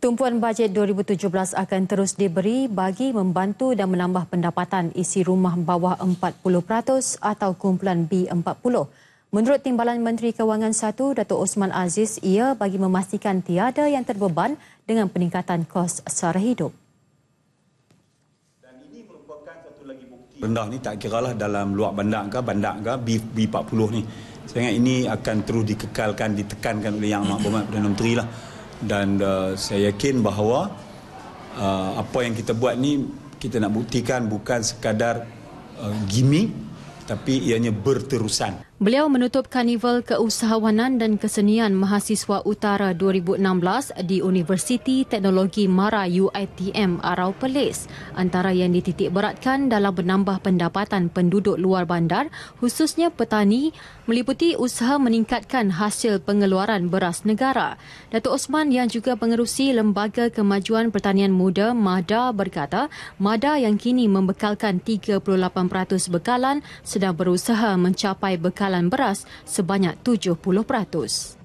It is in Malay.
Tumpuan bajet 2017 akan terus diberi bagi membantu dan menambah pendapatan isi rumah bawah 40% atau kumpulan B40. Menurut Timbalan Menteri Kewangan 1, Datuk Osman Aziz, ia bagi memastikan tiada yang terbeban dengan peningkatan kos sara hidup. Rendah ni tak kira lah dalam luar bandar ke bandar ke B, B40 ni. Saya ingat ini akan terus dikekalkan, ditekankan oleh Yang Mahmud Perdana Menteri lah dan uh, saya yakin bahawa uh, apa yang kita buat ni kita nak buktikan bukan sekadar uh, gimmick tapi ianya berterusan. Beliau menutup Karnival Keusahawanan dan Kesenian Mahasiswa Utara 2016 di Universiti Teknologi Mara UITM Arau Perlis. Antara yang dititik beratkan dalam menambah pendapatan penduduk luar bandar, khususnya petani, meliputi usaha meningkatkan hasil pengeluaran beras negara. Datuk Osman yang juga pengerusi Lembaga Kemajuan Pertanian Muda MADA berkata, MADA yang kini membekalkan 38% bekalan sedang berusaha mencapai bekalan beras sebanyak 70%.